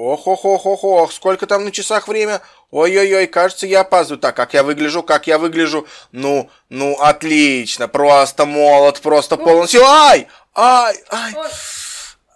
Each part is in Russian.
Ох-ох-ох-ох-ох, сколько там на часах время? Ой-ой-ой, кажется, я опаздываю. Так, как я выгляжу, как я выгляжу. Ну, ну, отлично, просто молод, просто сил. Ай! Ай, ай!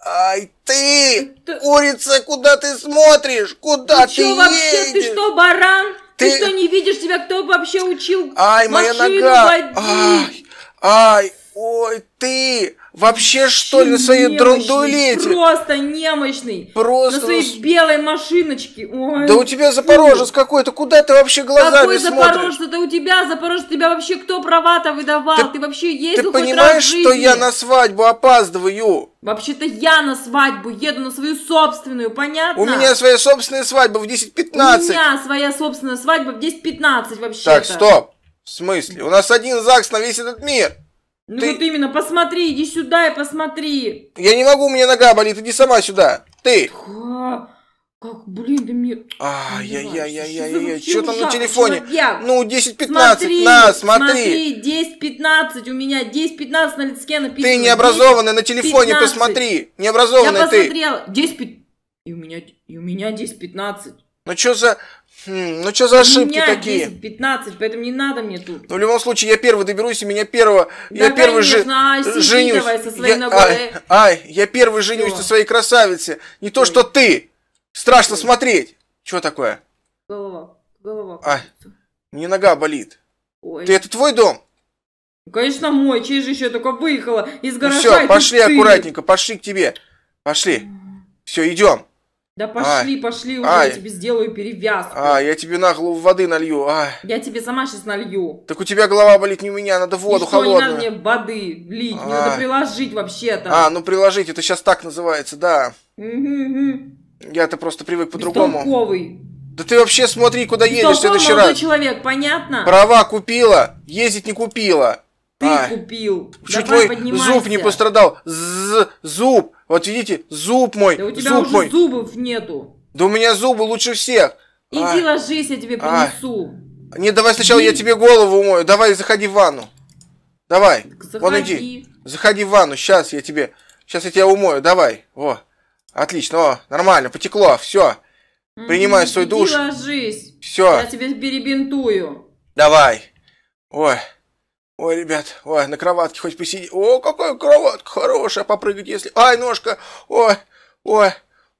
Ай, ты, ты... курица, куда ты смотришь? Куда ну ты, ты что, вообще? Ты что, баран? Ты... ты что, не видишь тебя? Кто вообще учил Ай, машину моя нога! Водить? Ай, ай, ой, ты! Вообще, что ли, на своей немощный, драндулете? Просто немощный. Просто. На своей белой машиночке. Ой, да у тебя Запорожец какой-то. Куда ты вообще глазами Какой смотришь? Запорожец? Это у тебя Запорожец. Тебя вообще кто права-то выдавал? Ты, ты вообще ездил Ты понимаешь, что я на свадьбу опаздываю? Вообще-то я на свадьбу еду, на свою собственную, понятно? У меня своя собственная свадьба в 10-15. У меня своя собственная свадьба в 10-15 вообще -то. Так, стоп. В смысле? У нас один ЗАГС на весь этот мир. Ну ты... вот именно, посмотри, иди сюда и посмотри. Я не могу, у меня нога болит, иди сама сюда. Ты. Да. Как, блин, да мне... ай я, я, я, я, я, что там на телефоне? Человек. Ну, 10-15, смотри, на, смотри. Смотри, 10-15, у меня 10-15 на листке написано. Ты необразованная, на телефоне 15. посмотри, необразованная ты. Я посмотрела, 10-15, и у меня, и у меня 10-15. Ну, что за... Хм, ну что за ошибки меня такие? 10, 15, поэтому не надо мне тут. Ну, в любом случае, я первый доберусь, и меня первого... Да, я конечно, первый же, ай, женюсь. Давай со своей я, ногой. Ай, ай, я первый женюсь Всё. на своей красавице. Не то, Ой. что ты. Страшно Ой. смотреть. Чего такое? Голова. Голова. Ай, мне нога болит. Ой. Ты, это твой дом? Ну, конечно, мой. Чей же еще только выехала из ну гаража? Ну, все, пошли ты. аккуратненько, пошли к тебе. Пошли. Все, идем. Да пошли, а, пошли уже, а, я тебе сделаю перевязку. А, я тебе на голову воды налью, а. Я тебе сама сейчас налью. Так у тебя голова болит не у меня, надо воду И что, холодную. не надо мне воды лить, а. мне надо приложить вообще-то. А, ну приложить, это сейчас так называется, да. Угу, угу. Я-то просто привык по-другому. Бестолковый. Да ты вообще смотри, куда Бестолковый едешь в следующий раз. человек, понятно? Права купила, ездить не купила. Ты а. купил. Чуть Давай, мой поднимайся. зуб не пострадал. З зуб. Вот видите, зуб мой, да у тебя зуб уже мой. зубов нету. Да у меня зубы лучше всех. Иди а. ложись, я тебе а. принесу. А. Не, давай сначала иди. я тебе голову умою. Давай, заходи в ванну. Давай. заходи. Вон иди. Заходи в ванну. Сейчас я тебе. Сейчас я тебя умою. Давай. О. Отлично. О, нормально. Потекло. Все. Принимай свой душ. иди Ложись. Все. Я тебе перебинтую. Давай. Ой. Ой, ребят, ой, на кроватке хоть посиди. О, какая кроватка хорошая, попрыгать если... Ай, ножка, ой, ой,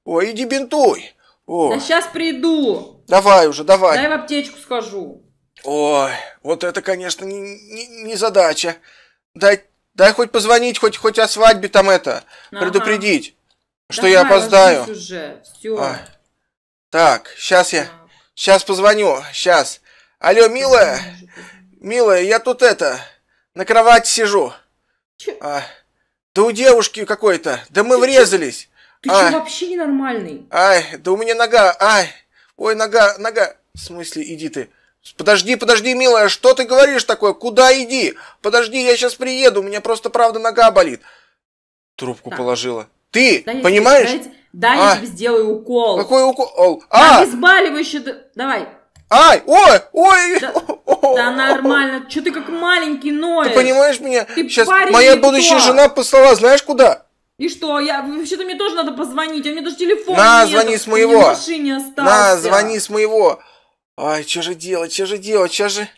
ой, иди бинтуй. О. Да сейчас приду. Давай уже, давай. Дай в аптечку схожу. Ой, вот это, конечно, не, не, не задача. Дай, дай хоть позвонить, хоть, хоть о свадьбе там это, ага. предупредить, что давай, я опоздаю. уже, все. А. Так, сейчас я, сейчас позвоню, сейчас. Алло, милая, Милая, я тут это, на кровати сижу. А, да у девушки какой-то, да мы ты врезались. Ты а, че вообще ненормальный? Ай, да у меня нога, ай, ой, нога, нога. В смысле, иди ты. Подожди, подожди, милая, что ты говоришь такое? Куда иди? Подожди, я сейчас приеду, у меня просто правда нога болит. Трубку так. положила. Ты, да, понимаешь? Я тебе, да, я а. тебе сделаю укол. Какой укол? А! избаливающий. давай. Ай, ой, ой! Да, да нормально, что ты как маленький ноешь? Ты понимаешь меня? Ты Сейчас моя будущая кто? жена послала, знаешь куда? И что, я вообще-то мне тоже надо позвонить, а мне даже телефон На, нет, звони с моего. В машине остался. На, звони с моего. Ай, что же делать, что же делать, сейчас же,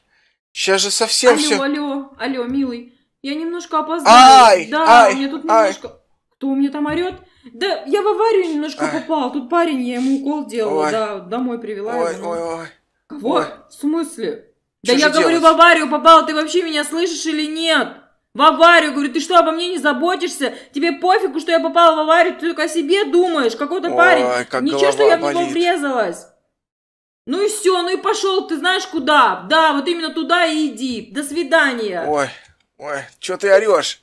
сейчас же совсем алло, все. Алло, алло, милый, я немножко опоздала. Ай, да, ай, мне тут ай. немножко. Кто у меня там орет? Да, я в аварию немножко ай. попал. Тут парень, я ему укол делала, ой. да, домой привела. Ой, его. ой, ой. Кого? Ой. В смысле? Да что я говорю, в аварию попал, ты вообще меня слышишь или нет? В аварию, говорю, ты что, обо мне не заботишься? Тебе пофигу, что я попала в аварию, ты только о себе думаешь, какой-то Ой, парень. Как Ничего, что я в него врезалась. Ну и все, ну и пошел, ты знаешь куда. Да, вот именно туда и иди. До свидания. Ой, ой, что ты орешь?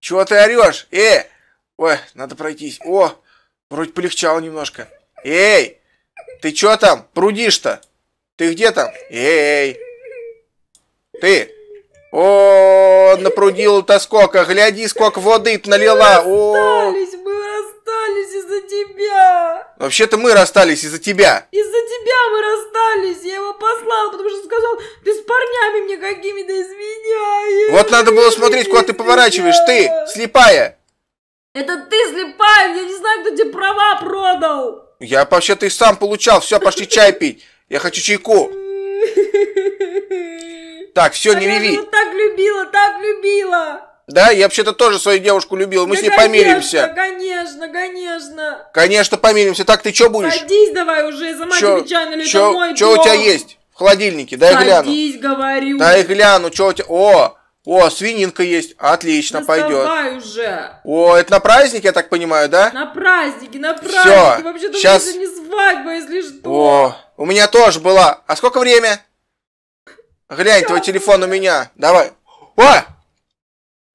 Чего ты орешь? Эй! Ой, надо пройтись. О, вроде полегчало немножко. Эй! ты чё там прудишь-то? Ты где там? Эй! Ты! О, напрудила то сколько! Гляди, сколько воды ты налила! Мы расстались, мы расстались из-за тебя! Вообще-то мы расстались из-за тебя! Из-за тебя мы расстались! Я его послала, потому что сказал, ты с парнями мне какими-то извиняй! Вот надо было смотреть, куда ты поворачиваешь! Ты, слепая! Это ты слепая! Я не знаю, кто тебе права продал! Я вообще-то и сам получал. Все, пошли чай пить. Я хочу чайку. Так, все, а не реви. Я его так любила, так любила. Да, я вообще-то тоже свою девушку любил. Мы да с ней конечно, помиримся. Конечно, конечно. Конечно, помиримся. Так ты что будешь? Садись давай уже, за мать чё, обещанную, Что у тебя есть в холодильнике? Дай Садись, гляну. Садись, говорю. Дай гляну, что у тебя... О, о, свининка есть. Отлично, Доставай пойдет. уже это? О, это на праздник, я так понимаю, да? На празднике, на празднике. Вообще-то Сейчас... это не свадьба, если что. О, у меня тоже была. А сколько время? Глянь, Сейчас твой телефон будет. у меня. Давай. Ой!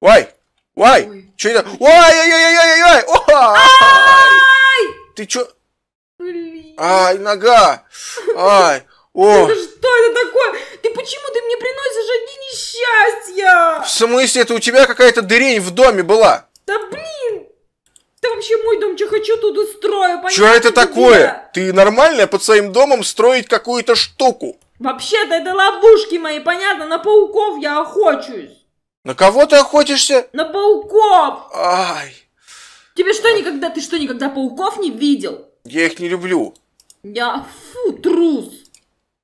Ой! Ой! Че это? Ой-ой-ой-ой-ой-ой! Ой! Ты чё? Блин. Ай, нога! Ай! О! Это что это такое? Ты почему ты мне приносишь одни несчастья? В смысле, это у тебя какая-то дырень в доме была? Да блин! Да вообще мой дом, что хочу, туда строю. Что это такое? Тебя? Ты нормальная под своим домом строить какую-то штуку? Вообще-то это ловушки мои, понятно? На пауков я охочусь. На кого ты охотишься? На пауков! Ай! Тебе что никогда, ты что никогда пауков не видел? Я их не люблю. Я, фу, трус.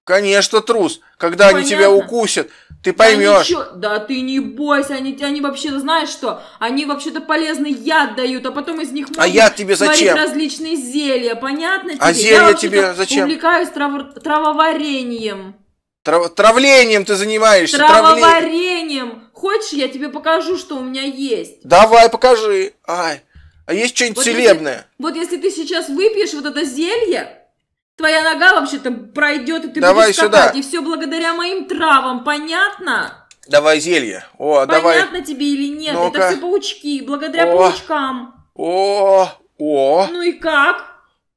Конечно, трус. Когда Понятно. они тебя укусят, ты поймешь. Да, ничего, да ты не бойся, они, они вообще-то, знаешь что, они вообще-то полезный яд дают, а потом из них а могут а я тебе зачем? различные зелья, понятно а тебе? А зелья я тебе зачем? увлекаюсь трав... травоварением. Трав... Травлением ты занимаешься. Травоварением. Травле... Хочешь, я тебе покажу, что у меня есть? Давай, покажи. Ай, а есть что-нибудь вот целебное? Если, вот если ты сейчас выпьешь вот это зелье, Твоя нога вообще-то пройдет, и ты давай будешь скакать. И все благодаря моим травам, понятно? Давай зелье. О, понятно давай. Понятно тебе или нет? ну -ка. Это все паучки, благодаря о. паучкам. О, о. Ну и как?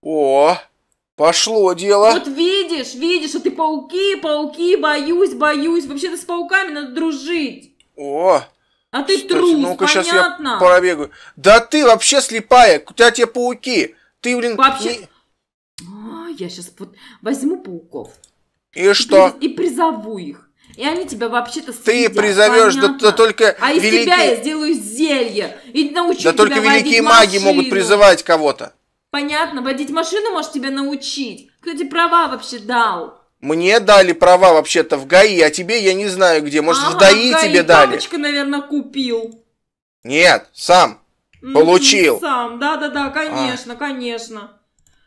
О, пошло дело. Вот видишь, видишь, а ты пауки, пауки, боюсь, боюсь. Вообще-то с пауками надо дружить. О, а ты Стой, трус, ну-ка, понятно? сейчас я пробегаю. Да ты вообще слепая, у тебя тебе пауки? Ты, блин... Вообще... Не я сейчас вот возьму пауков. И, и что? Приз, и призову их. И они тебя вообще-то Ты призовешь, да, да только А из великие... тебя я сделаю зелье. И научу да тебя только великие маги машину. могут призывать кого-то. Понятно, водить машину может тебя научить. Кто тебе права вообще дал? Мне дали права вообще-то в ГАИ, а тебе я не знаю где. Может, ага, в а, ДАИ в ГАИ тебе дали? Папочка, наверное, купил. Нет, сам. Получил. Сам, да-да-да, конечно, а. конечно.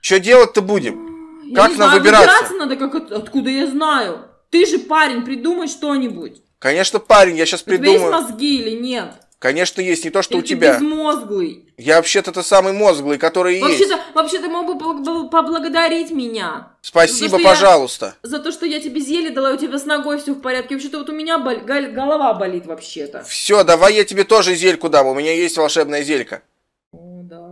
Что делать-то будем? как не нам выбираться? выбираться надо, как от, откуда я знаю. Ты же парень, придумай что-нибудь. Конечно, парень, я сейчас придумаю. У тебя есть мозги или нет? Конечно, есть, не то, что Или у тебя. Ты безмозглый. Я вообще-то тот самый мозглый, который вообще есть. Вообще то мог бы поблагодарить меня. Спасибо, за то, пожалуйста. Я, за то, что я тебе зелье дала, у тебя с ногой все в порядке. Вообще-то вот у меня бол... голова болит вообще-то. Все, давай я тебе тоже зельку дам, у меня есть волшебная зелька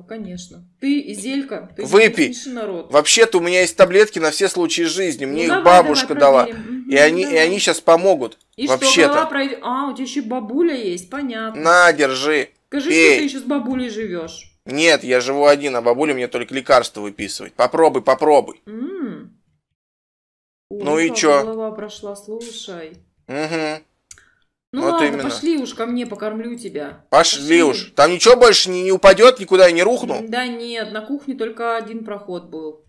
конечно. Ты и Зелька, ты Выпей. народ. Вообще-то у меня есть таблетки на все случаи жизни. Мне ну, их давай, бабушка давай, дала. И, угу, они, и они сейчас помогут. И вообще-то. что, пройдет? А, у тебя еще бабуля есть, понятно. На, держи. Скажи, Пей. что ты еще с бабулей живешь. Нет, я живу один, а бабуля мне только лекарства выписывает. Попробуй, попробуй. М-м. Ой, ну и что? Голова прошла, слушай. Угу. Ну вот ладно, именно. пошли уж ко мне, покормлю тебя. Пошли, пошли. уж. Там ничего больше не, не упадет, никуда и не рухну? Да нет, на кухне только один проход был.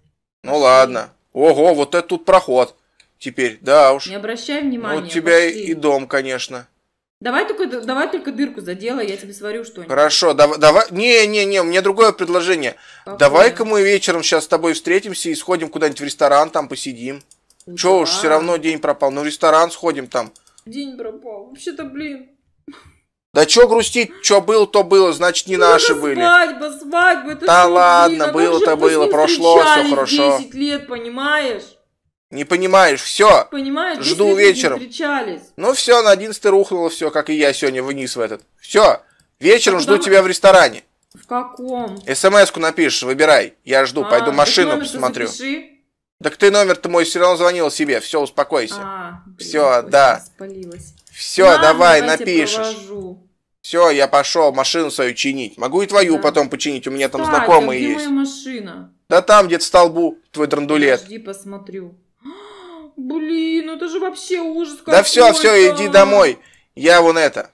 Ну ладно. Ого, вот это тут проход. Теперь, да уж. Не обращай внимания. Ну, у тебя и, и дом, конечно. Давай только, давай только дырку заделай, я тебе сварю что-нибудь. Хорошо, давай, давай, не, не, не, у меня другое предложение. Давай-ка мы вечером сейчас с тобой встретимся и сходим куда-нибудь в ресторан, там посидим. Да. Че уж, все равно день пропал. Ну, в ресторан сходим там. День пропал. Вообще-то, блин. Да чё грустить, чё было, то было, значит не ну, наши были. Свадьба, свадьба, это Да что, ладно, было-то а было, прошло, все хорошо. 10 лет, понимаешь? Не понимаешь, все. Понимаешь, жду вечером. не Ну все, на 11 рухнуло все, как и я сегодня вниз в этот. Все, вечером Когда жду мы... тебя в ресторане. В каком? СМС-ку напишешь, выбирай. Я жду, а, пойду машину посмотрю. Запиши? Так ты номер-то мой все равно звонил себе, все, успокойся. А. Все, да. Все, Мама, давай, напишешь. Все, я пошел машину свою чинить. Могу и твою да. потом починить, у меня там Катя, а знакомые где есть. Моя машина? Да там, где-то в столбу, твой драндулет. Подожди, посмотрю. Блин, ну это же вообще ужас Да все, все, иди домой. Я вон это,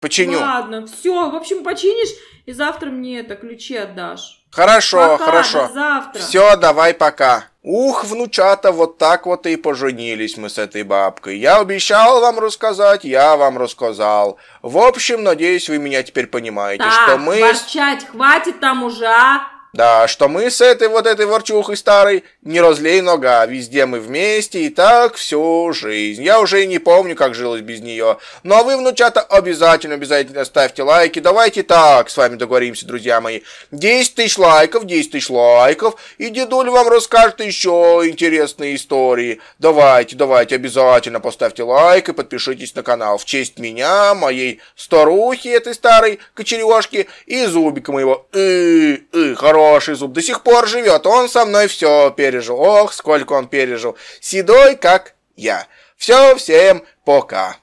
починю. Ладно, все, в общем, починишь и завтра мне это ключи отдашь. Хорошо, пока, хорошо. завтра. Все, давай пока. Ух, внучата, вот так вот и поженились мы с этой бабкой. Я обещал вам рассказать, я вам рассказал. В общем, надеюсь, вы меня теперь понимаете, так, что мы... Так, ворчать хватит там уже, а? Да, что мы с этой вот этой ворчухой старой не разлей нога, а везде мы вместе и так всю жизнь. Я уже и не помню, как жилось без нее. Но ну, а вы, внучата, обязательно, обязательно ставьте лайки. Давайте так с вами договоримся, друзья мои. 10 тысяч лайков, 10 тысяч лайков, и дедуль вам расскажет еще интересные истории. Давайте, давайте, обязательно поставьте лайк и подпишитесь на канал. В честь меня, моей старухи этой старой кочережки и зубика моего. И, и, хорошего хороший зуб, до сих пор живет, он со мной все пережил. Ох, сколько он пережил. Седой, как я. Все, всем пока.